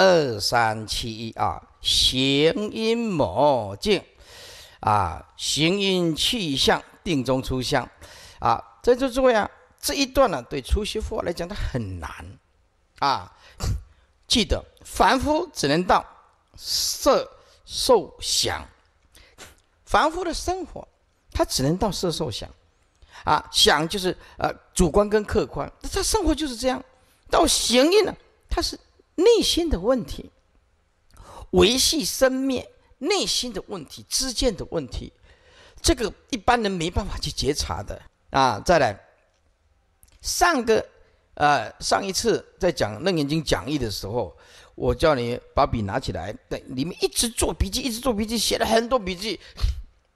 二三七一啊，行阴魔境，啊，行阴气象，定中出相，啊，在诸位啊，这一段呢，对初学佛来讲，它很难，啊，记得凡夫只能到色受想，凡夫的生活，他只能到色受想，啊，想就是呃，主观跟客观，他生活就是这样，到行阴呢，他是。内心的问题，维系生命内心的问题，之间的问题，这个一般人没办法去觉察的啊！再来，上个呃上一次在讲楞严经讲义的时候，我叫你把笔拿起来，对，你们一直做笔记，一直做笔记，写了很多笔记。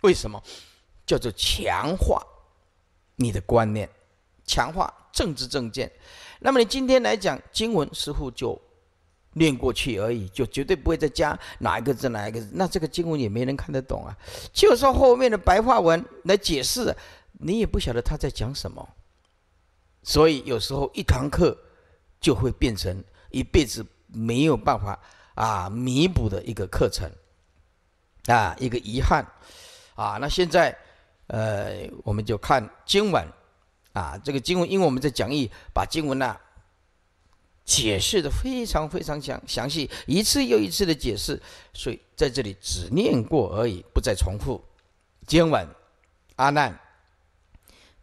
为什么？叫做强化你的观念，强化政治政见。那么你今天来讲经文，似乎就。念过去而已，就绝对不会再加哪一个字哪一个字，那这个经文也没人看得懂啊。就算后面的白话文来解释，你也不晓得他在讲什么。所以有时候一堂课就会变成一辈子没有办法啊弥补的一个课程，啊，一个遗憾，啊。那现在，呃，我们就看今晚啊，这个经文，因为我们在讲义把经文呢。解释的非常非常详详细，一次又一次的解释，所以在这里只念过而已，不再重复。今晚，阿难，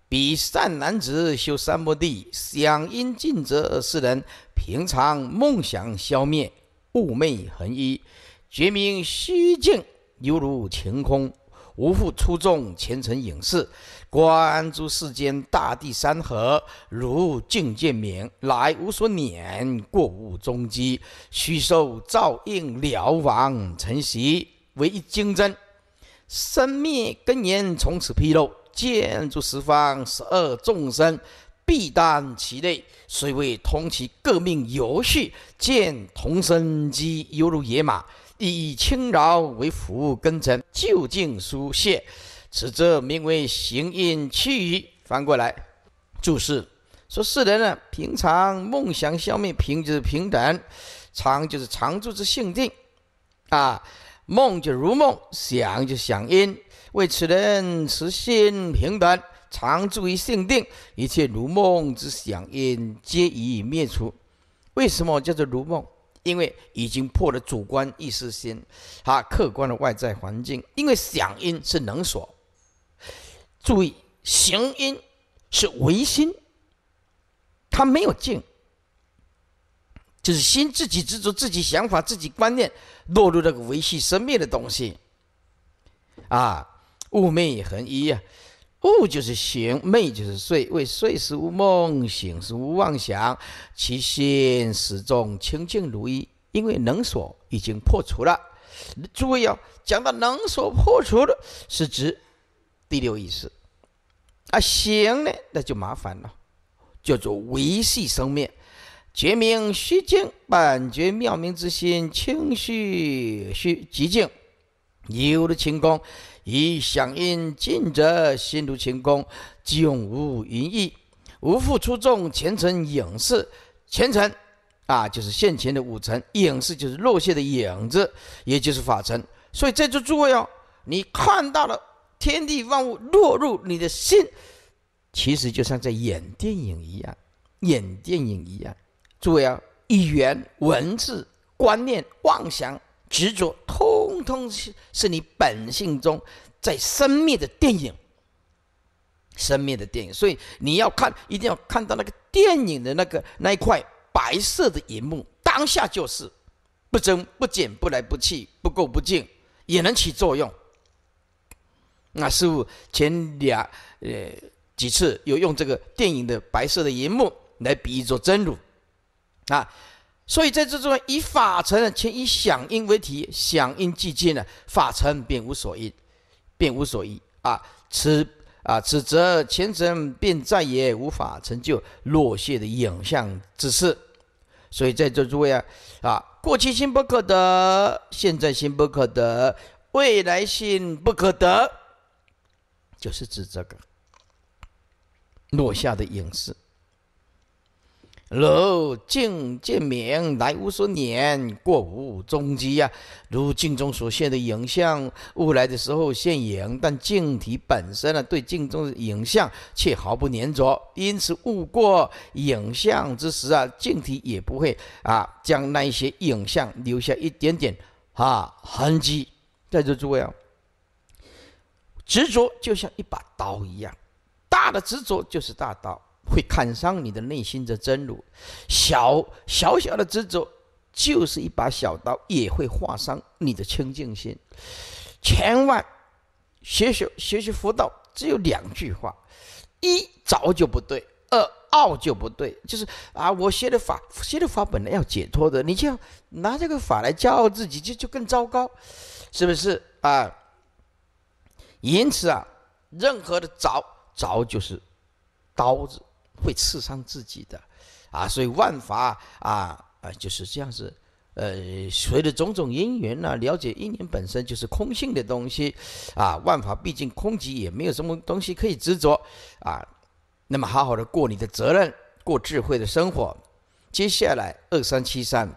彼善男子修三摩地，想因尽则是人平常梦想消灭，寤寐恒一，觉明虚境犹如晴空。无复出众前尘影士，观诸世间大地山河，如镜鉴明，来无所辇，过无踪迹，须受照应了亡成习，唯一经真，生灭根源从此披露，见诸十方十二众生，必当其类，虽未通其各命由序，见同生机犹如野马。以轻饶为务根尘，究竟疏谢，此则名为行因去于。翻过来，注释说：世人呢，平常梦想消灭平就是平等，常就是常住之性定，啊，梦就如梦想就想因，为此人持心平等，常住于性定，一切如梦之想因皆已灭除。为什么叫做如梦？因为已经破了主观意识心，啊，客观的外在环境。因为想因是能所，注意行因是唯心，它没有境，就是心自己执着自己想法、自己观念，落入这个维系生命的东西，啊，物灭恒一呀。悟就是醒，寐就是睡。为睡时无梦，醒时无妄想，其心始终清净如一。因为能所已经破除了。注意哦，讲到能所破除了，是指第六意识。啊，行呢，那就麻烦了，叫做维系生命，觉明虚静，本觉妙明之心，清虚虚寂静，有的清光。以响应尽则心如晴空，久无云翳，无复出众前尘影视，前尘啊，就是现前的五层，影视就是落下的影子，也就是法尘。所以在座诸位哦，你看到了天地万物落入你的心，其实就像在演电影一样，演电影一样。诸位啊，语言、文字、观念、妄想、执着、透。通是是你本性中在生灭的电影，生灭的电影，所以你要看，一定要看到那个电影的那个那一块白色的银幕，当下就是不增不减，不来不去，不垢不净，也能起作用。那师傅前俩呃几次有用这个电影的白色的银幕来比喻做真如啊。所以，在这中以法成，前以响应为体，响应即见呢，法成便无所依，便无所依啊！此啊此则前尘便再也无法成就落谢的影像之事。所以，在座诸位啊啊，过去心不可得，现在心不可得，未来心不可得，就是指这个落下的影像。如镜见明，来无所黏，过无踪迹呀。如镜中所现的影像，物来的时候现影，但镜体本身呢，对镜中的影像却毫不粘着。因此，物过影像之时啊，镜体也不会啊将那一些影像留下一点点啊痕迹。在座诸位啊，执着就像一把刀一样，大的执着就是大刀。会砍伤你的内心的真如，小小小的执着，就是一把小刀，也会划伤你的清净心。千万，学学学习佛道只有两句话：一着就不对，二傲就不对。就是啊，我学的法，学的法本来要解脱的，你却拿这个法来骄傲自己，就就更糟糕，是不是啊？因此啊，任何的着着就是刀子。会刺伤自己的，啊，所以万法啊，啊，就是这样子，呃，随着种种因缘呢，了解因缘本身就是空性的东西，啊，万法毕竟空寂，也没有什么东西可以执着，啊，那么好好的过你的责任，过智慧的生活。接下来二三七三，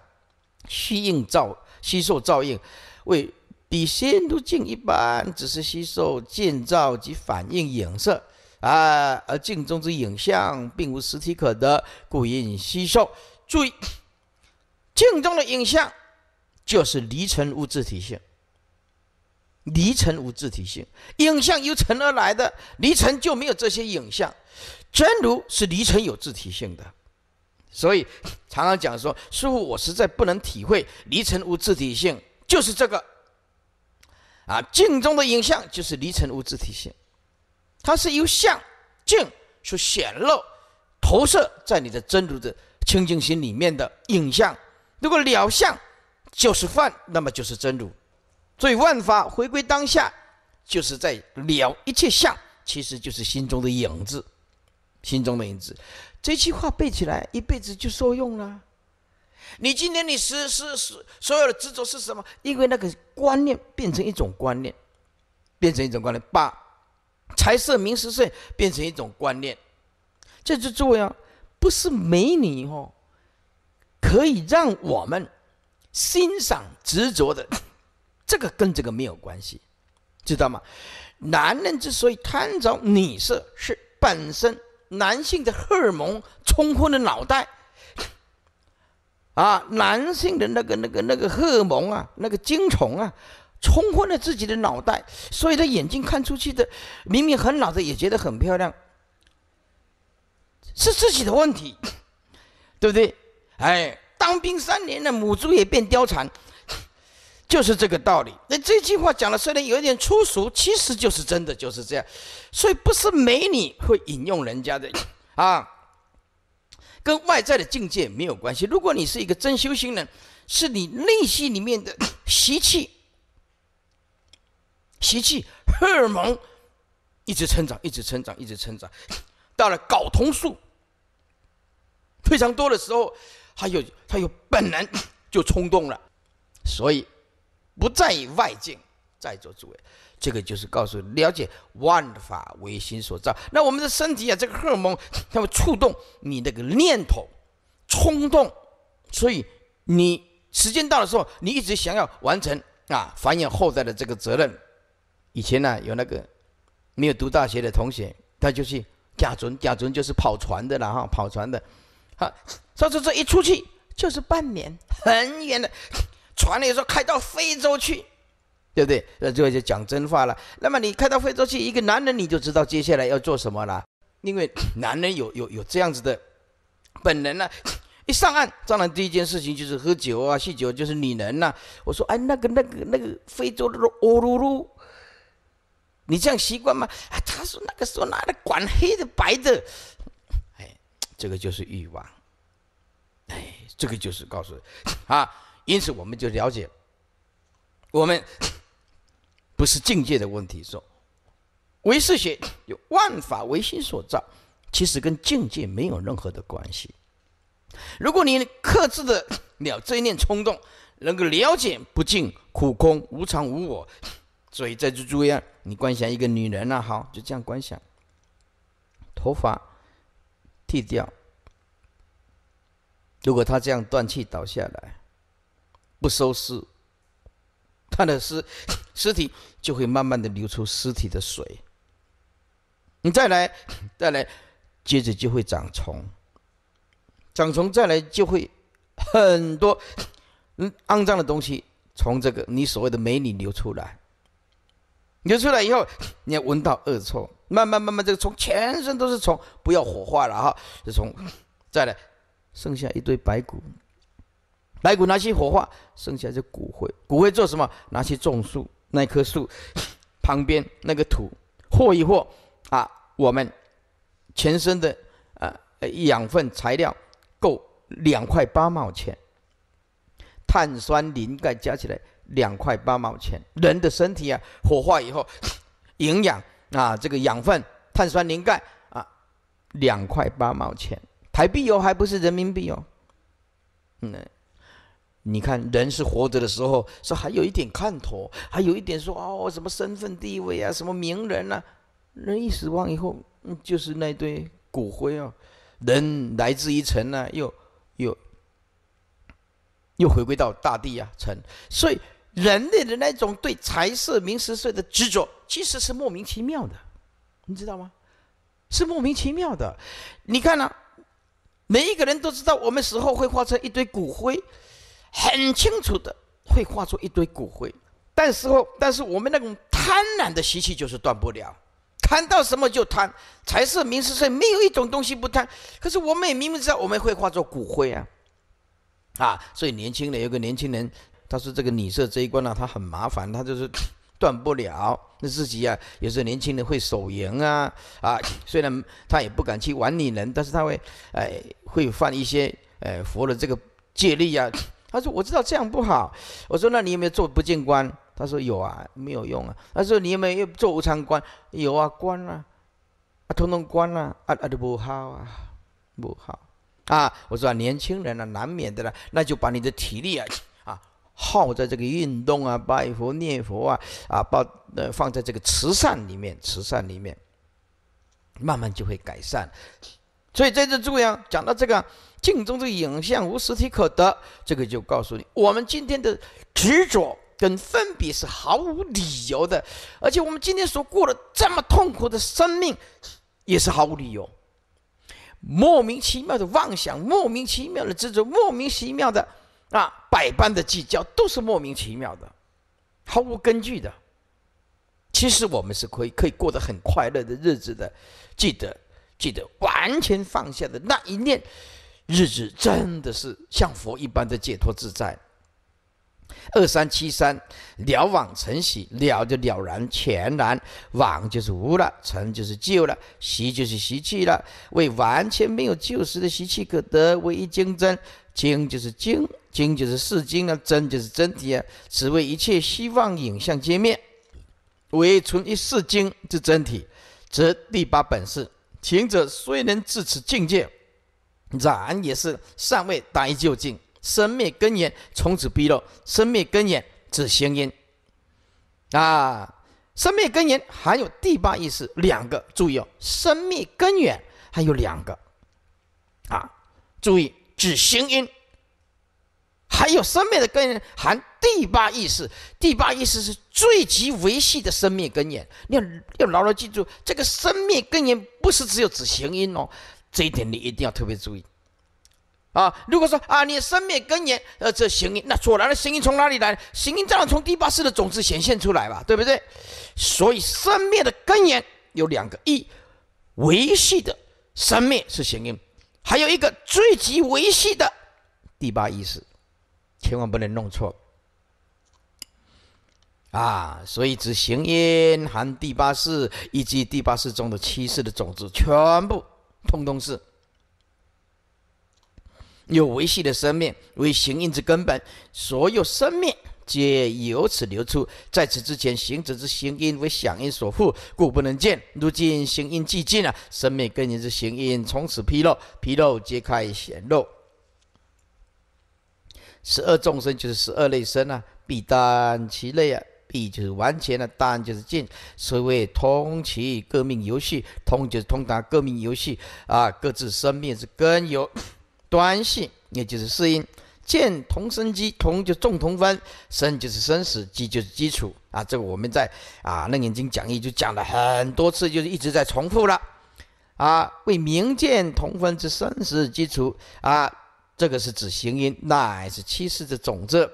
吸应照吸收照应为比仙都境一般，只是吸收建造及反应影射。啊！而镜中之影像，并无实体可得，故应吸收。注意，镜中的影像就是离尘无自体性。离尘无自体性，影像由尘而来的，离尘就没有这些影像。真如是离尘有自体性的，所以 常常讲说：“师傅，我实在不能体会离尘无自体性，就是这个。”啊，镜中的影像就是离尘无自体性。它是由相境所显露、投射在你的真如的清净心里面的影像。如果了相就是犯，那么就是真如。所以万法回归当下，就是在了。一切相其实就是心中的影子，心中的影子。这句话背起来一辈子就受用了。你今天你是是是所有的执着是什么？因为那个观念变成一种观念，变成一种观念把。财色名食睡变成一种观念，这就做呀，不是美女哦，可以让我们欣赏执着的，这个跟这个没有关系，知道吗？男人之所以贪着女色，是本身男性的荷尔蒙冲昏了脑袋，啊，男性的那个那个那个荷尔蒙啊，那个精虫啊。冲昏了自己的脑袋，所以他眼睛看出去的，明明很老的也觉得很漂亮，是自己的问题，对不对？哎，当兵三年了，母猪也变貂蝉，就是这个道理。那这句话讲的虽然有点粗俗，其实就是真的就是这样。所以不是美女会引用人家的 啊，跟外在的境界没有关系。如果你是一个真修行人，是你内心里面的 习气。习气、荷尔蒙，一直成长，一直成长，一直成长，到了睾酮素非常多的时候，他有他有本能就冲动了，所以不在意外境，在座诸位，这个就是告诉了解万法唯心所造。那我们的身体啊，这个荷尔蒙它会触动你那个念头、冲动，所以你时间到的时候，你一直想要完成啊繁衍后代的这个责任。以前呢，有那个没有读大学的同学，他就是假装假装就是跑船的了哈，跑船的，哈，这这这一出去就是半年，很远的船，时说开到非洲去，对不对？那最后就讲真话了。那么你开到非洲去，一个男人你就知道接下来要做什么了，因为男人有有有这样子的本能呢，一上岸，当然第一件事情就是喝酒啊，酗酒就是女人呐。我说，哎，那个那个那个非洲的欧噜噜。你这样习惯吗？啊，他说那个时候哪来管黑的白的？哎，这个就是欲望。哎，这个就是告诉，啊，因此我们就了解，我们不是境界的问题。说，唯识学有万法唯心所造，其实跟境界没有任何的关系。如果你克制得了这一念冲动，能够了解不净、苦、空、无常、无我。所以在这注意啊！你观想一个女人啊，好，就这样观想。头发剃掉，如果她这样断气倒下来，不收尸，她的尸尸体就会慢慢的流出尸体的水。你再来，再来，接着就会长虫，长虫再来就会很多，嗯，肮脏的东西从这个你所谓的美女流出来。流出来以后，你闻到恶臭，慢慢慢慢这个虫全身都是虫，不要火化了哈，就从再来，剩下一堆白骨，白骨拿去火化，剩下就骨灰，骨灰做什么？拿去种树，那棵树旁边那个土，嚯一嚯啊，我们全身的呃养分材料够两块八毛钱，碳酸磷钙加起来。两块八毛钱，人的身体啊，火化以后，营养啊，这个养分，碳酸磷钙啊，两块八毛钱，台币哦，还不是人民币哦。嗯，你看，人是活着的时候，是还有一点看头，还有一点说哦，什么身份地位啊，什么名人啊，人一死亡以后，就是那堆骨灰哦，人来自于尘啊，又又又回归到大地啊，尘，所以。人类的那种对财色名食睡的执着，其实是莫名其妙的，你知道吗？是莫名其妙的。你看呢？每一个人都知道，我们死后会化成一堆骨灰，很清楚的会化作一堆骨灰。但是，但是我们那种贪婪的习气就是断不了，贪到什么就贪，财色名食睡，没有一种东西不贪。可是，我们也明明知道我们会化作骨灰啊，啊，所以年轻人，有个年轻人。他说：“这个女色这一关呢，他很麻烦，他就是 断不了。那自己啊，有时候年轻人会手淫啊，啊，虽然他也不敢去玩女人，但是他会，哎，会犯一些，哎，佛的这个戒律啊。”他说：“我知道这样不好。”我说：“那你有没有做不见观？”他说：“有啊，没有用啊。”他说：“你有没有做无常观？”有啊，观啊，啊，通关观啊，啊，啊，不好啊，不好啊。我说：“啊、年轻人啊，难免的了，那就把你的体力啊。”耗在这个运动啊、拜佛念佛啊、啊把呃放在这个慈善里面，慈善里面，慢慢就会改善。所以在这位啊，讲到这个镜中的影像无实体可得，这个就告诉你，我们今天的执着跟分别是毫无理由的，而且我们今天所过的这么痛苦的生命也是毫无理由，莫名其妙的妄想，莫名其妙的执着，莫名其妙的。那百般的计较都是莫名其妙的，毫无根据的。其实我们是可以可以过得很快乐的日子的，记得记得完全放下的那一念，日子真的是像佛一般的解脱自在。二三七三了往成喜了就了然全然往就是无了成就是旧了习就是习气了为完全没有旧时的习气可得唯一精真精就是精精就是四精啊，真就是真体啊此为一切希望影像皆灭唯存一世经之真体则第八本是行者虽能至此境界然也是尚未达究竟。生灭根源从此毕露，生灭根源指行因啊。生灭根源还有第八意识两个，注意哦，生灭根源还有两个啊。注意，指行因还有生命的根源含第八意识，第八意识是最极维系的生命根源。你要要牢牢记住，这个生命根源不是只有指行因哦，这一点你一定要特别注意。啊，如果说啊，你生灭根源，呃，这行因，那所然的行因从哪里来？行因当然从第八世的种子显现出来吧，对不对？所以生灭的根源有两个，一维系的生灭是行因，还有一个最极维系的第八意识，千万不能弄错啊！所以指行因含第八世以及第八世中的七世的种子，全部通通是。有维系的生命为行因之根本，所有生命皆由此流出。在此之前，行者之行因为响应所负，故不能见。如今行因既尽了，生命根源之行因从此披露，披露揭开显露。十二众生就是十二类生啊，必当其类啊，必就是完全的，当就是尽。所谓通其革命游戏，通就是通达各命游戏啊，各自生命之根由。关系，也就是四音，见同生机，同就重同分，生就是生死，基就是基础啊。这个我们在啊楞严经讲义就讲了很多次，就是一直在重复了啊。为明见同分之生死基础啊，这个是指行因，乃是七世的种子，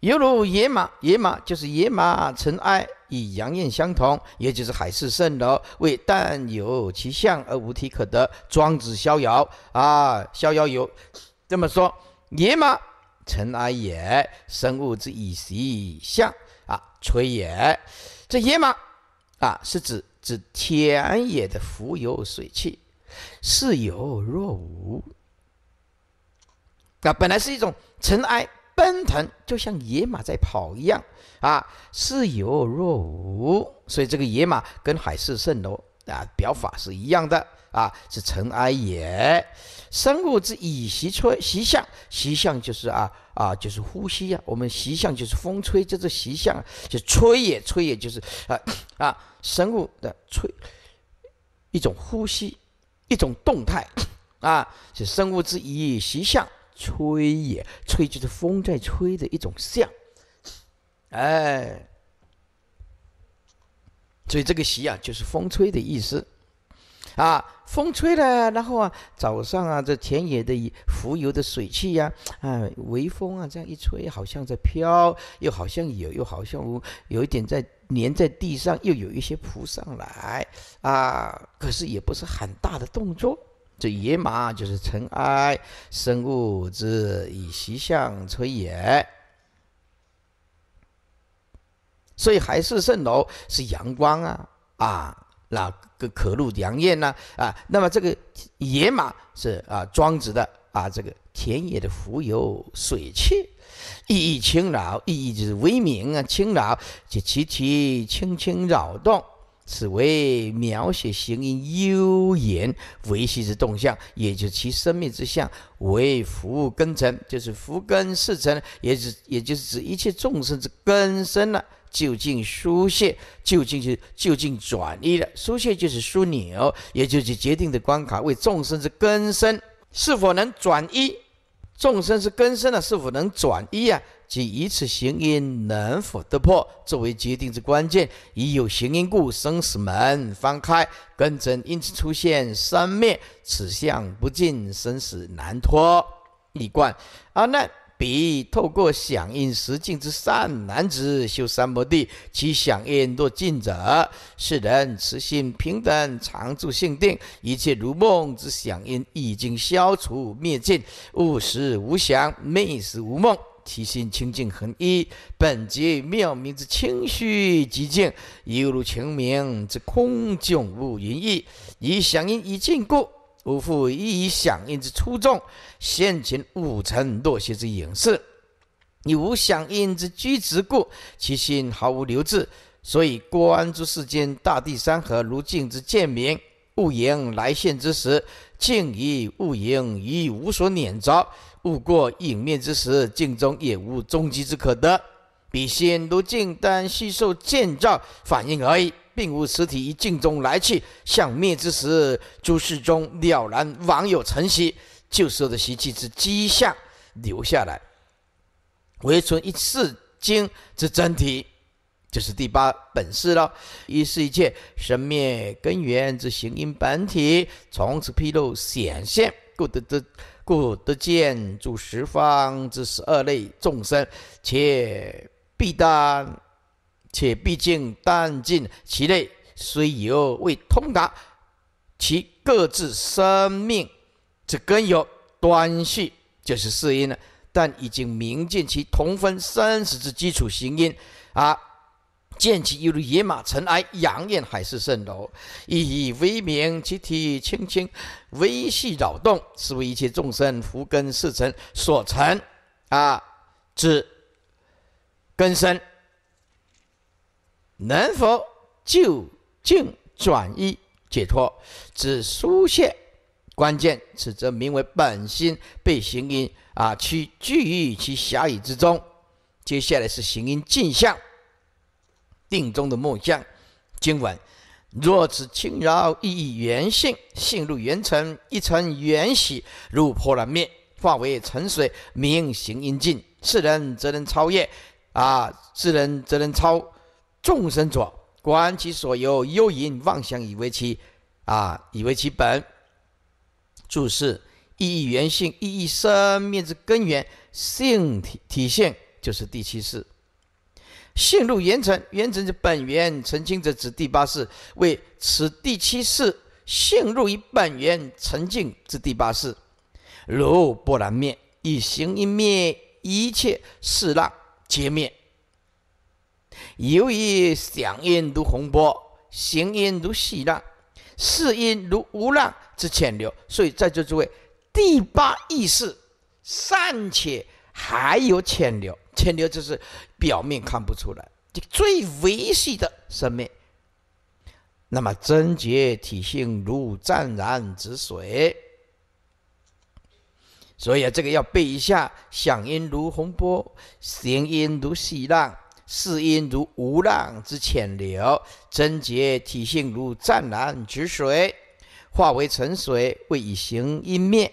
犹如野马，野马就是野马尘埃。与阳艳相同，也就是海市蜃楼，为但有其象而无体可得。庄子《逍遥》啊，《逍遥游》这么说：野马尘埃也，生物之以息相啊吹也。这野马啊，是指指田野的浮游水气，似有若无。那本来是一种尘埃。奔腾就像野马在跑一样啊，似有若无。所以这个野马跟海市蜃楼啊，表法是一样的啊，是尘埃也。生物之以息吹息相息相就是啊啊，就是呼吸呀。我们息相就是风吹，这是息相，就吹也吹也就是啊啊，生物的吹一种呼吸，一种动态啊，是生物之以息相。吹也吹，就是风在吹的一种象。哎，所以这个“习啊，就是风吹的意思啊。风吹了，然后啊，早上啊，这田野的浮游的水汽呀，啊，微风啊，这样一吹，好像在飘，又好像有，又好像有一点在粘在地上，又有一些扑上来啊。可是也不是很大的动作。这野马就是尘埃，生物之以习相吹也。所以海市蜃楼是阳光啊啊，那个可入良夜呢？啊，那么这个野马是啊庄子的啊这个田野的浮游水气，意义轻扰，意义就是微明啊轻扰，就其其轻轻扰动。此为描写行音优严维系之动向，也就是其生命之相，为福根尘，就是福根事尘，也是，也就是指一切众生之根生了，就近疏泄，就近就就近转移了，疏泄就是枢纽，也就是决定的关卡，为众生之根生是否能转移。众生是根生的，是否能转一啊？即以此行因能否得破，作为决定之关键。以有行因故，生死门翻开，根真因此出现生灭，此相不尽，生死难脱，一观。啊，那。彼透过响应实境之善男子修三摩地，其响应若尽者，是人慈心平等常住性定，一切如梦之响应已经消除灭尽，悟实无想，灭实无梦，其心清净恒一，本即妙明之清虚寂静，犹如清明之空净无云翳，以响应已尽故。吾父一以响应之出众，现前五尘落谢之影视。以无响应之居之故，其心毫无留置。所以观诸世间，大地山河如镜之鉴明。物迎来现之时，镜以物迎，亦无所捻着；勿过影灭之时，镜中也无终极之可得。彼心如镜，但系受建造反应而已。并无实体，一镜中来去，向灭之时，诸事中了然，往有成习，旧时的习气之迹象留下来，唯存一世经之真体，就是第八本事了。一是一切生灭根源之行因本体，从此披露显现，故得得故得见诸十方之十二类众生，且必当。且毕竟淡尽其类，虽犹未通达其各自生命之根由端绪，就是四因了。但已经明见其同分三十之基础行因，啊，见其犹如野马尘埃，仰面海市蜃楼，意以微明，其体轻轻，微细扰动，是为一切众生福根世尘所成啊之根生。能否就近转移解脱，只疏泄关键，此则名为本心被行因啊，屈聚于其狭义之中。接下来是行因镜像，定中的末将。经文：若此轻饶意义圆性，性入圆尘，一尘缘起，如破了面，化为尘水，名行因尽。世人则能超越啊，世人则能超。众生者，观其所由，幽因妄想以为其，啊，以为其本。注释：一义原性，一义生灭之根源。性体体现就是第七世。性入原尘，原尘之本源，澄清者指第八世为此第七世性入一本源，澄净之第八世。如波澜灭，一行一灭，一切四浪皆灭。由于响音如洪波，行音如细浪，势音如无浪之潜流，所以在座诸位第八意识尚且还有潜流，潜流就是表面看不出来，最微细的生命。那么真觉体性如湛然之水，所以啊，这个要背一下：响音如洪波，行音如细浪。世音如无浪之浅流，贞洁体性如湛蓝止水，化为沉水，未以行音灭，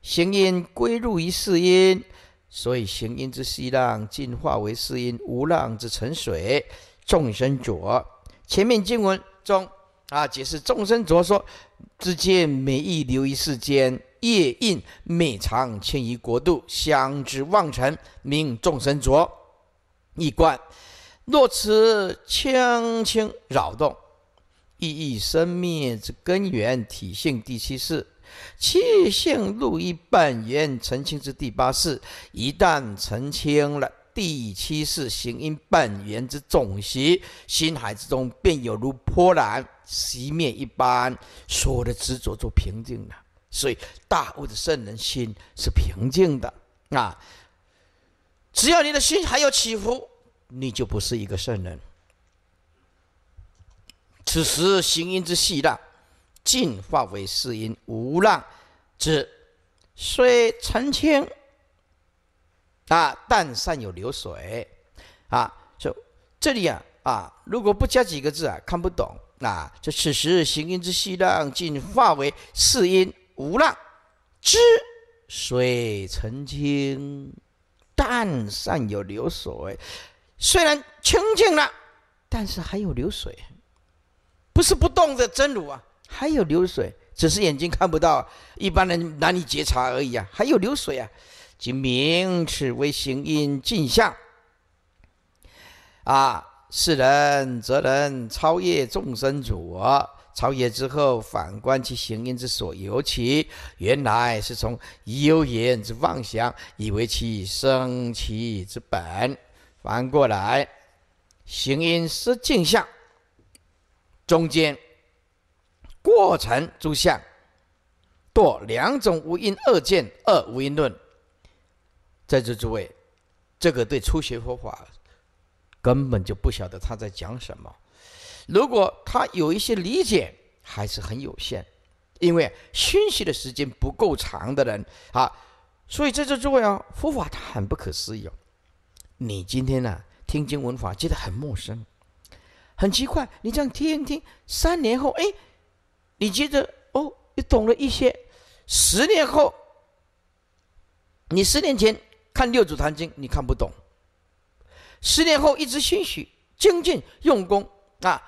行音归入于世音，所以行音之息浪进化为世音无浪之沉水，众生浊。前面经文中啊解释众生浊说，只见每一流于世间，夜印每常迁移国度，相知望尘，名众生浊。一观，若此轻轻扰动，意义生灭之根源体性第七世，气性入一半缘澄清之第八事。一旦澄清了第七世行因半缘之总习，心海之中便有如波澜熄灭一般，所有的执着都平静了。所以，大悟的圣人心是平静的啊。只要你的心还有起伏，你就不是一个圣人。此时行音之细浪尽化为四音无浪之水澄清。啊，但善有流水。啊，这这里啊啊，如果不加几个字啊，看不懂啊。这此时行音之细浪尽化为四音无浪之水澄清。但上有流水，虽然清净了，但是还有流水，不是不动的真如啊，还有流水，只是眼睛看不到，一般人难以觉察而已啊，还有流水啊，即明此为行因镜像啊，是人则能超越众生主。超越之后，反观其行因之所由起，原来是从悠言之妄想以为其生其之本。反过来，行因是镜像，中间过程诸相，堕两种无因二见二无因论。在座诸位，这个对初学佛法，根本就不晓得他在讲什么。如果他有一些理解还是很有限，因为熏习的时间不够长的人啊，所以在这座啊，佛法它很不可思议。哦。你今天呢听经闻法觉得很陌生，很奇怪，你这样听一听，三年后哎，你觉得哦，你懂了一些；十年后，你十年前看《六祖坛经》你看不懂，十年后一直心许精进用功啊。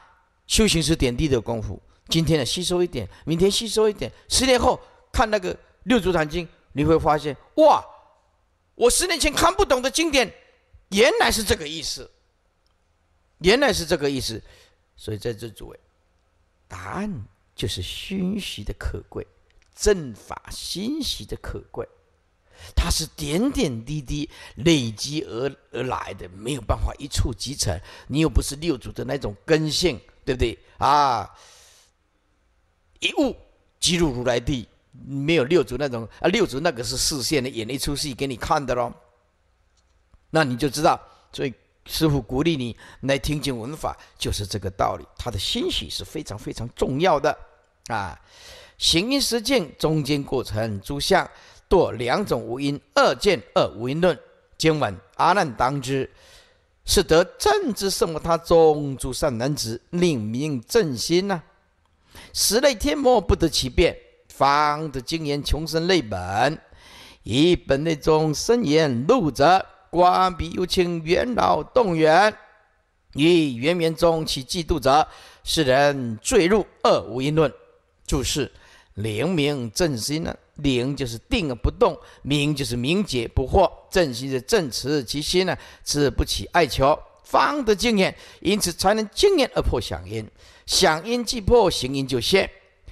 修行是点滴的功夫，今天呢吸收一点，明天吸收一点，十年后看那个《六祖坛经》，你会发现，哇，我十年前看不懂的经典，原来是这个意思，原来是这个意思。所以在这诸位，答案就是熏习的可贵，正法心习的可贵，它是点点滴滴累积而而来的，没有办法一触即成。你又不是六祖的那种根性。对不对啊？一物即入如来地，没有六祖那种啊，六祖那个是视线的演一出戏给你看的喽。那你就知道，所以师傅鼓励你来听经闻法，就是这个道理。他的欣喜是非常非常重要的啊。行因实践，中间过程诸相堕两种无因二见二无因论经文阿难当知。是得正之圣物，他宗诸善男子，令明正心呐。时类天魔不得其变，方得精言穷生类本，以本内中生言路者，观彼有情元老动员，以元元中其嫉妒者，使人坠入二无因论。注释。灵明正心呢？灵就是定而不动，明就是明解不惑，正心是正持其心呢，持不起爱求，方得经验，因此才能经验而破想因，想因既破，行因就现。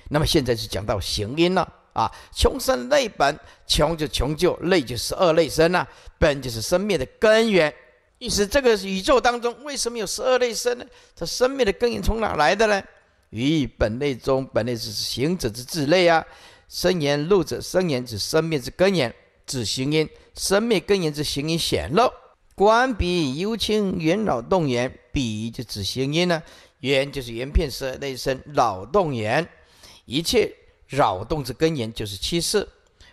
那么现在是讲到行因了啊！穷生累本，穷就穷就，累就十二类生呐，本就是生命的根源。意思这个宇宙当中为什么有十二类生呢？这生命的根源从哪来的呢？于本类中，本类指行者之自类啊。生言路者，生言指生命之根源，指行因。生命根源之行因显露，观彼幽清元脑动缘，彼就指行因呢？圆就是圆片十二内生扰动缘，一切扰动之根源就是七识。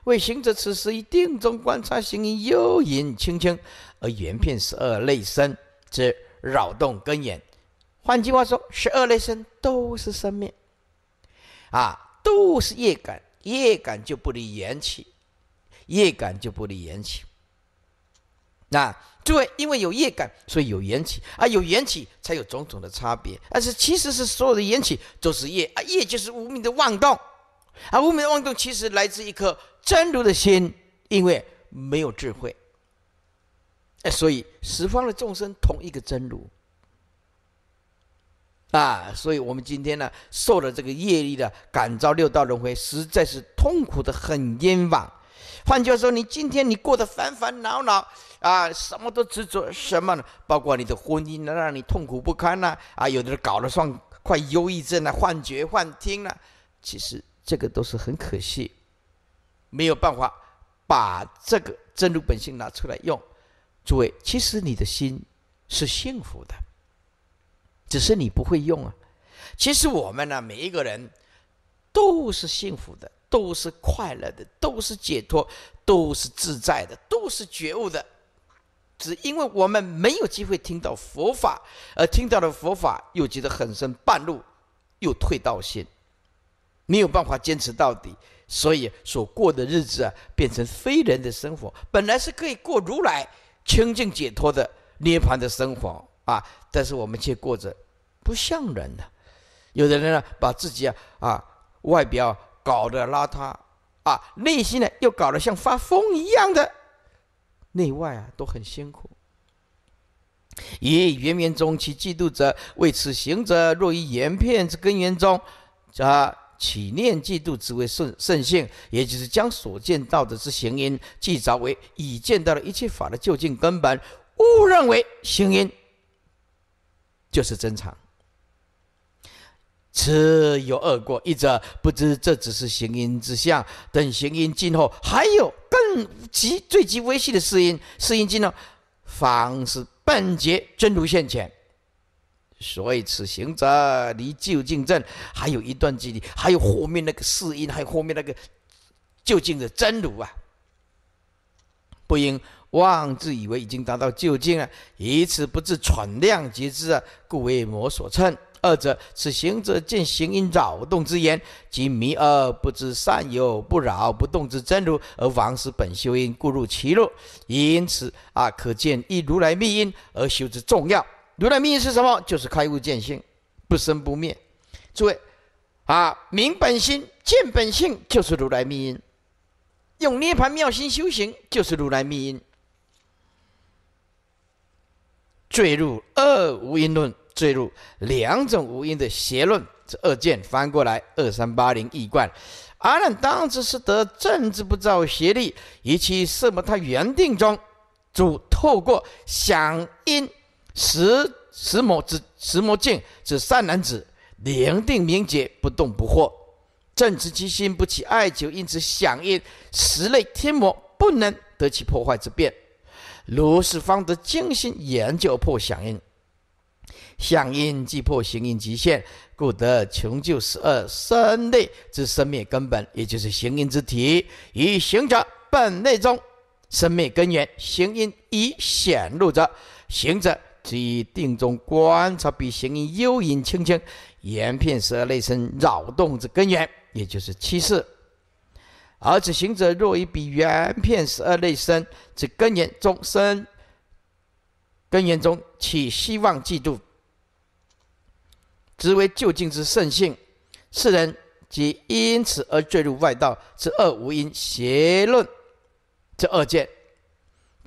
为行者此时一定中观察行因幽隐清清，而圆片十二内生之扰动根源。换句话说，十二类生都是生命，啊，都是业感，业感就不离缘起，业感就不离缘起。那诸位，因为有业感，所以有缘起，啊，有缘起才有种种的差别。但是，其实是所有的缘起都是业，啊，业就是无名的妄动，啊，无名的妄动其实来自一颗真如的心，因为没有智慧。哎，所以十方的众生同一个真如。啊，所以我们今天呢，受了这个业力的感召，六道轮回实在是痛苦的很冤枉。换句话说，你今天你过得烦烦恼恼啊，什么都执着，什么呢？包括你的婚姻呢，让你痛苦不堪呐啊，有的人搞得上快忧郁症啊，幻觉、幻听啊，其实这个都是很可惜，没有办法把这个真如本性拿出来用。诸位，其实你的心是幸福的。只是你不会用啊！其实我们呢，每一个人都是幸福的，都是快乐的，都是解脱，都是自在的，都是觉悟的。只因为我们没有机会听到佛法，而听到的佛法又觉得很深，半路又退道心，没有办法坚持到底，所以所过的日子啊，变成非人的生活。本来是可以过如来清净解脱的涅槃的生活。啊！但是我们却过着不像人的，有的人呢，把自己啊啊外表搞得邋遢，啊内心呢又搞得像发疯一样的，内外啊都很辛苦。以圆明中其嫉妒者为此行者，若于言片之根源中，则起念嫉妒之为圣圣性，也就是将所见到的之行因记着为已见到了一切法的究竟根本，误认为行因。就是真常，此有二过：一则不知这只是行因之相，等行因尽后，还有更极最极微细的四因，四因尽了，方是半截真如现前。所以此行者离究竟证还有一段距离，还有后面那个四因，还有后面那个究竟的真如啊，不应。妄自以为已经达到究竟啊，以此不自喘量及之啊，故为魔所称。二者，此行者见行因扰动之言，即迷而不知善有不扰不动之真如，而枉使本修因，故入其路。因此啊，可见一如来密因而修之重要。如来密因是什么？就是开悟见性，不生不灭。诸位啊，明本心见本性就是如来密因，用涅盘妙心修行就是如来密因。坠入二无因论，坠入两种无因的邪论。这二见翻过来，二三八零一冠。阿难当知是得正知，不造邪力，以其色末他原定中，主透过想因，识识魔之石魔境，是善男子，圆定明解，不动不惑，正知其心不起爱求，因此响应十类天魔不能得其破坏之变。如是方得精心研究破响应，响应即破行应极限，故得穷究十二生内之生命根本，也就是行音之体。以行者本内中生命根源，行音已显露者，行者即定中观察比行因幽隐清清，言遍十二内生扰动之根源，也就是七事。而此行者，若以彼原片十二类生此根源中生，根源中起希望嫉妒，只为究竟之圣性，世人即因此而坠入外道之二无因邪论之二见，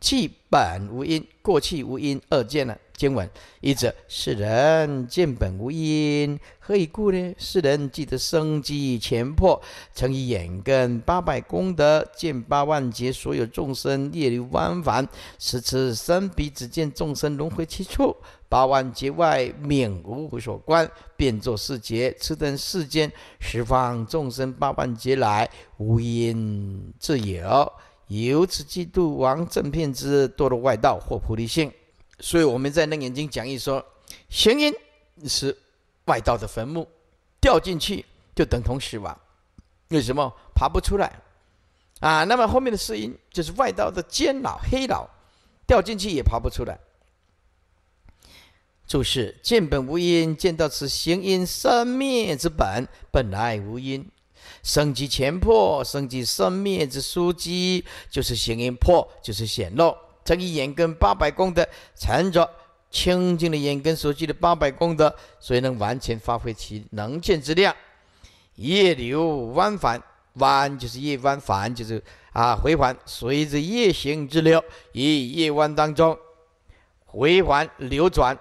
气本无因，过去无因二见了。经文，一者世人见本无因，何以故呢？世人既得生际前破，曾以眼根八百功德见八万劫所有众生业力往返，时此三鼻子见众生轮回七处，八万劫外命无所观，便作四劫，此等世间十方众生八万劫来无因自有，由此即度王正骗之堕入外道或菩提性。所以我们在楞严经讲义说，行因是外道的坟墓，掉进去就等同死亡，为什么爬不出来？啊，那么后面的四音就是外道的监牢、黑牢，掉进去也爬不出来。注释见本无因，见到此行因生灭之本，本来无因，生即前破，生即生灭之枢机，就是行因破，就是显露。等于眼根八百功德，乘着清净的眼根所积的八百功德，所以能完全发挥其能见之量。夜流弯返，弯就是夜弯，返就是啊回返，随着夜行之流，以夜弯当中回环流转。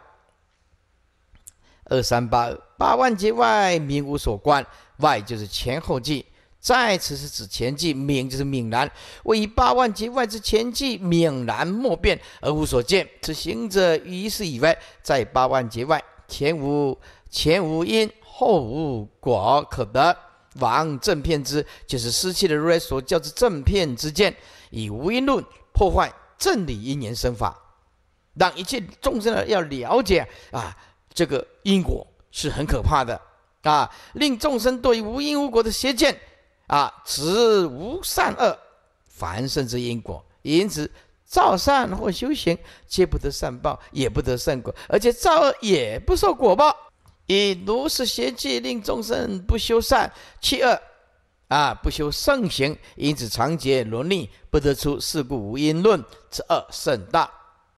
二三八八万界外，名无所观，外就是前后际。在此是指前际，泯就是泯然。位以八万劫外之前际泯然莫变而无所见，此行者于是以为在八万劫外，前无前无因，后无果可得。王正片之，就是失去的如来所教之正片之见，以无因论破坏正理因缘生法，让一切众生呢要了解啊，这个因果是很可怕的啊，令众生对无因无果的邪见。啊，此无善恶，凡圣之因果，因此造善或修行，皆不得善报，也不得善果，而且造恶也不受果报，以如是邪气，令众生不修善，弃恶，啊，不修圣行，因此常结伦理，不得出世，故无因论，此恶甚大。